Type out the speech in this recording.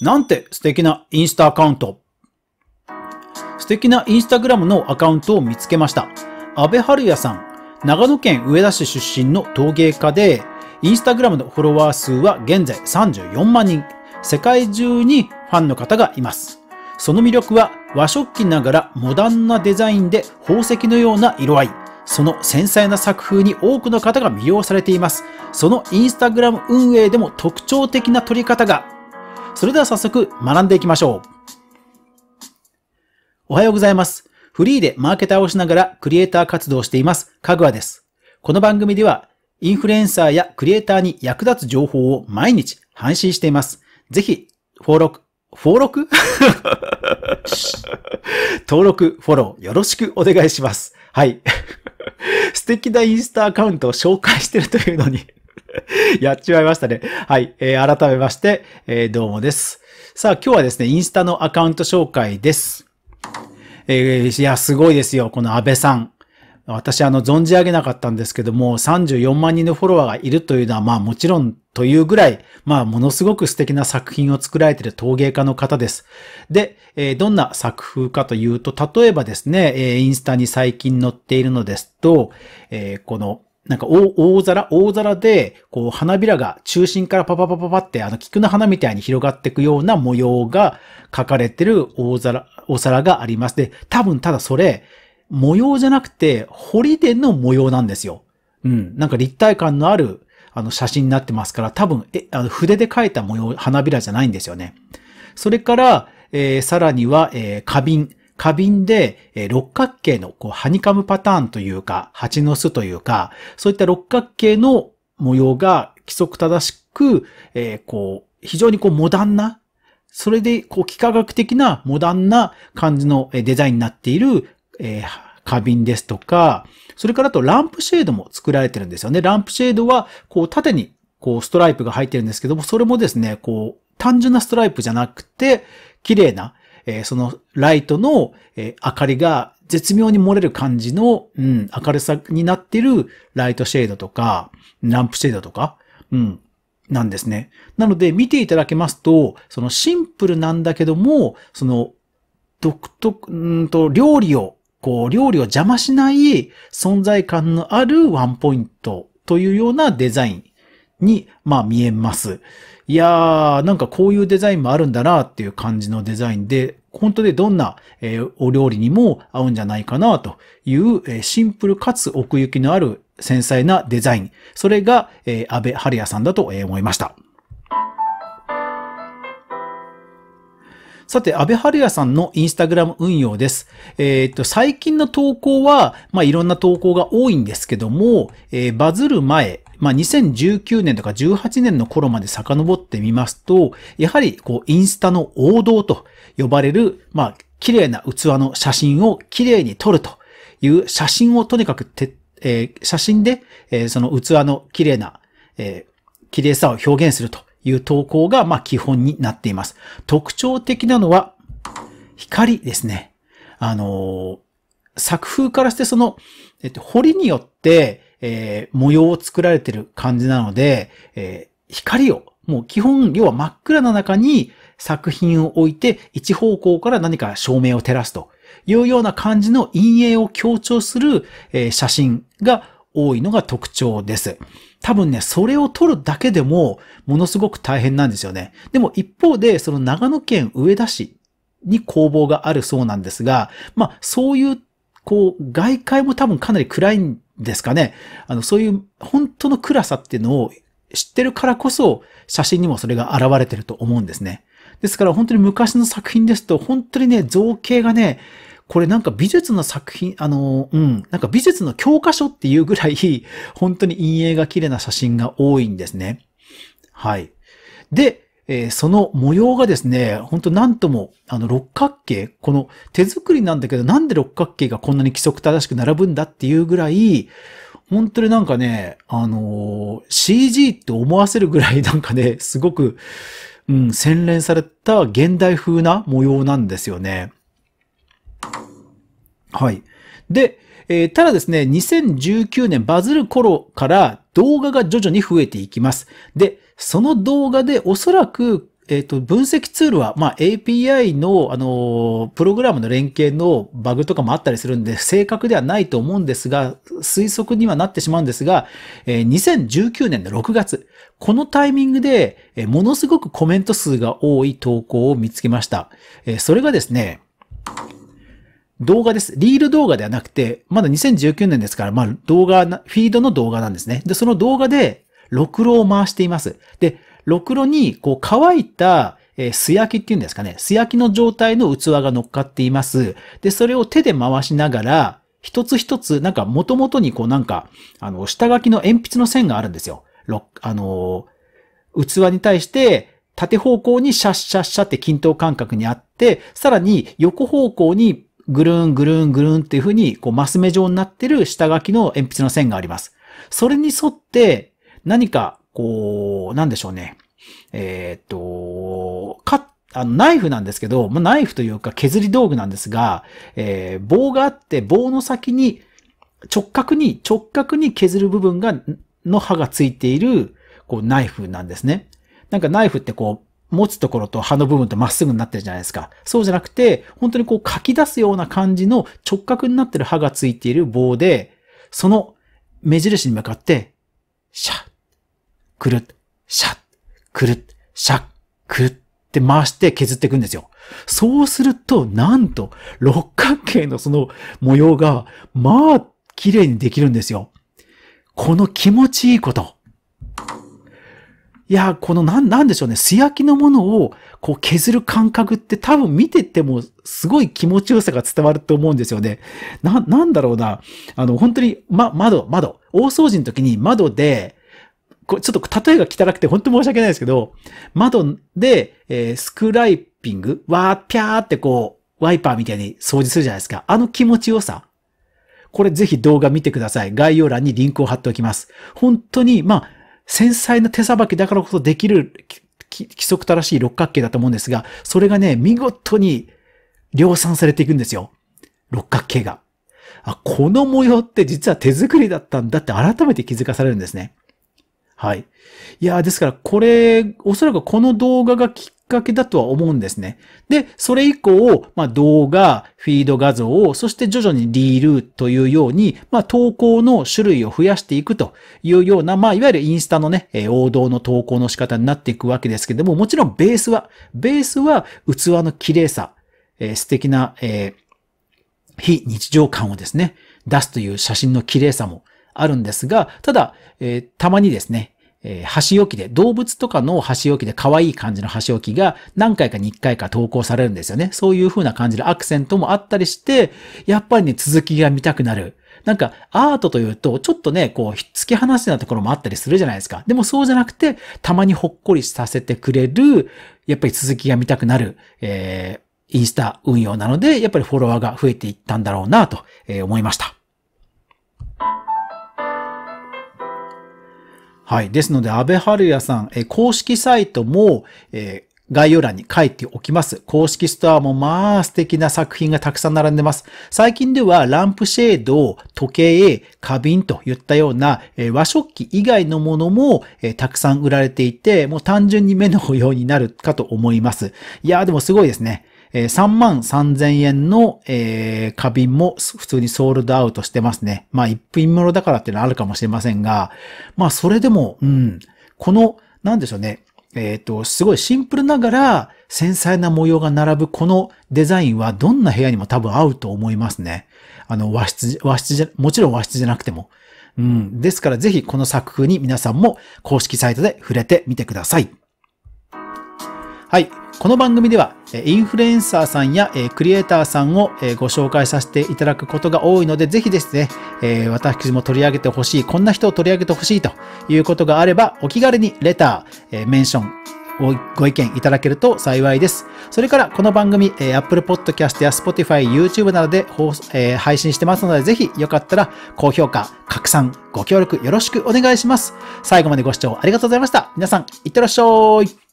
なんて素敵なインスタアカウント。素敵なインスタグラムのアカウントを見つけました。安部春也さん、長野県上田市出身の陶芸家で、インスタグラムのフォロワー数は現在34万人。世界中にファンの方がいます。その魅力は和食器ながらモダンなデザインで宝石のような色合い。その繊細な作風に多くの方が魅了されています。そのインスタグラム運営でも特徴的な撮り方がそれでは早速学んでいきましょう。おはようございます。フリーでマーケターをしながらクリエイター活動をしています、かぐわです。この番組では、インフルエンサーやクリエイターに役立つ情報を毎日配信しています。ぜひ、フォロー、フォロー 登録、フォローよろしくお願いします。はい。素敵なインスタアカウントを紹介してるというのに やっちまいましたね。はい。えー、改めまして、えー、どうもです。さあ、今日はですね、インスタのアカウント紹介です。えー、いや、すごいですよ。この安倍さん。私、あの、存じ上げなかったんですけども、34万人のフォロワーがいるというのは、まあもちろんというぐらい、まあものすごく素敵な作品を作られている陶芸家の方です。で、えー、どんな作風かというと、例えばですね、えー、インスタに最近載っているのですと、えー、この、なんか大大皿、大皿で、こう花びらが中心からパパパパパって、あの菊の花みたいに広がっていくような模様が書かれてる大皿、お皿があります。で、多分ただそれ、模様じゃなくて、彫りでの模様なんですよ。うん。なんか立体感のある、あの写真になってますから、多分、え、あの筆で描いた模様、花びらじゃないんですよね。それから、えー、さらには、えー、花瓶。花瓶で、え六角形のこうハニカムパターンというか、蜂の巣というか、そういった六角形の模様が規則正しく、えー、こう、非常にこうモダンな、それでこう幾何学的なモダンな感じのデザインになっている、えー、花瓶ですとか、それからとランプシェードも作られてるんですよね。ランプシェードはこう縦にこうストライプが入ってるんですけども、それもですね、こう単純なストライプじゃなくて、綺麗なえー、そのライトの、えー、明かりが絶妙に漏れる感じの、うん、明るさになってるライトシェードとか、ランプシェードとか、うん、なんですね。なので、見ていただけますと、そのシンプルなんだけども、その、独特、んと、料理を、こう、料理を邪魔しない存在感のあるワンポイントというようなデザインに、まあ見えます。いやー、なんかこういうデザインもあるんだなっていう感じのデザインで、本当でどんな、えお料理にも合うんじゃないかなという、えシンプルかつ奥行きのある繊細なデザイン。それが、え安倍春也さんだと思いました。さて、安倍春也さんのインスタグラム運用です。えー、っと、最近の投稿は、まあ、いろんな投稿が多いんですけども、えー、バズる前、まあ、2019年とか18年の頃まで遡ってみますと、やはりこうインスタの王道と呼ばれる、まあ、綺麗な器の写真を綺麗に撮るという写真をとにかくて、えー、写真で、えー、その器の綺麗な、えー、綺麗さを表現するという投稿が、まあ、基本になっています。特徴的なのは、光ですね。あのー、作風からしてその、えっと、彫りによって、えー、模様を作られてる感じなので、えー、光を、もう基本、要は真っ暗な中に作品を置いて、一方向から何か照明を照らすというような感じの陰影を強調する、えー、写真が多いのが特徴です。多分ね、それを撮るだけでも、ものすごく大変なんですよね。でも一方で、その長野県上田市に工房があるそうなんですが、まあ、そういう、こう、外界も多分かなり暗いんですかね。あの、そういう本当の暗さっていうのを知ってるからこそ、写真にもそれが現れてると思うんですね。ですから本当に昔の作品ですと、本当にね、造形がね、これなんか美術の作品、あの、うん、なんか美術の教科書っていうぐらい、本当に陰影が綺麗な写真が多いんですね。はい。で、えー、その模様がですね、本当なんとも、あの、六角形、この手作りなんだけど、なんで六角形がこんなに規則正しく並ぶんだっていうぐらい、本当になんかね、あのー、CG って思わせるぐらいなんかね、すごく、うん、洗練された現代風な模様なんですよね。はい。で、えー、ただですね、2019年バズる頃から動画が徐々に増えていきます。で、その動画でおそらく、えっ、ー、と、分析ツールは、まあ、API の、あの、プログラムの連携のバグとかもあったりするんで、正確ではないと思うんですが、推測にはなってしまうんですが、えー、2019年の6月、このタイミングで、えー、ものすごくコメント数が多い投稿を見つけました。えー、それがですね、動画です。リール動画ではなくて、まだ2019年ですから、まあ動画、フィードの動画なんですね。で、その動画で、ろくろを回しています。で、ろくろに、こう、乾いた、えー、素焼きっていうんですかね。素焼きの状態の器が乗っかっています。で、それを手で回しながら、一つ一つ、なんか元々にこうなんか、あの、下書きの鉛筆の線があるんですよ。あのー、器に対して、縦方向にシャッシャッシャって均等間隔にあって、さらに横方向にぐるんぐるんぐるんっていう風に、こうマス目状になってる下書きの鉛筆の線があります。それに沿って、何か、こう、なんでしょうね。えー、っと、か、あの、ナイフなんですけど、まあ、ナイフというか削り道具なんですが、えー、棒があって、棒の先に直角に、直角に削る部分が、の刃がついている、こう、ナイフなんですね。なんかナイフってこう、持つところと刃の部分とまっすぐになってるじゃないですか。そうじゃなくて、本当にこう書き出すような感じの直角になってる刃がついている棒で、その目印に向かって、シャッくるっ、シャッ、くるっ、シャッ、くるっって回して削っていくんですよ。そうすると、なんと、六角形のその模様が、まあ、綺麗にできるんですよ。この気持ちいいこと。いや、このなん、なんでしょうね。素焼きのものを、こう削る感覚って多分見てても、すごい気持ちよさが伝わると思うんですよね。な、なんだろうな。あの、本当に、ま、窓、窓。大掃除の時に窓で、これちょっと例えが汚くて本当申し訳ないですけど、窓で、えー、スクライピング、わー、ぴゃーってこう、ワイパーみたいに掃除するじゃないですか。あの気持ちよさ。これぜひ動画見てください。概要欄にリンクを貼っておきます。本当に、まあ、繊細な手さばきだからこそできる規則正しい六角形だと思うんですが、それがね、見事に量産されていくんですよ。六角形が。あ、この模様って実は手作りだったんだって改めて気づかされるんですね。はい。いや、ですから、これ、おそらくこの動画がきっかけだとは思うんですね。で、それ以降、まあ、動画、フィード画像を、そして徐々にリールというように、まあ、投稿の種類を増やしていくというような、まあ、いわゆるインスタのね、王道の投稿の仕方になっていくわけですけども、もちろんベースは、ベースは器の綺麗さ、えー、素敵な、えー、非日常感をですね、出すという写真の綺麗さもあるんですが、ただ、えー、たまにですね、えー、箸置きで、動物とかの箸置きで可愛い感じの箸置きが何回かに1回か投稿されるんですよね。そういう風な感じのアクセントもあったりして、やっぱりね、続きが見たくなる。なんかアートというと、ちょっとね、こう、突き放すようなところもあったりするじゃないですか。でもそうじゃなくて、たまにほっこりさせてくれる、やっぱり続きが見たくなる、えー、インスタ運用なので、やっぱりフォロワーが増えていったんだろうなと思いました。はい。ですので、安倍春也さん、え公式サイトも、えー概要欄に書いておきます。公式ストアもまあ素敵な作品がたくさん並んでます。最近ではランプシェード、時計、花瓶といったような和食器以外のものもたくさん売られていて、もう単純に目のようになるかと思います。いやーでもすごいですね。3万3000円の、えー、花瓶も普通にソールドアウトしてますね。まあ、一品物だからっていうのはあるかもしれませんが、まあ、それでも、うん、この、なんでしょうね。えっ、ー、と、すごいシンプルながら繊細な模様が並ぶこのデザインはどんな部屋にも多分合うと思いますね。あの、和室、和室じゃ、もちろん和室じゃなくても。うん。ですからぜひこの作風に皆さんも公式サイトで触れてみてください。はい。この番組では、インフルエンサーさんやクリエイターさんをご紹介させていただくことが多いので、ぜひですね、私も取り上げてほしい、こんな人を取り上げてほしいということがあれば、お気軽にレター、メンション、ご意見いただけると幸いです。それから、この番組、Apple Podcast や Spotify、YouTube などで配信してますので、ぜひよかったら高評価、拡散、ご協力よろしくお願いします。最後までご視聴ありがとうございました。皆さん、いってらっしゃい。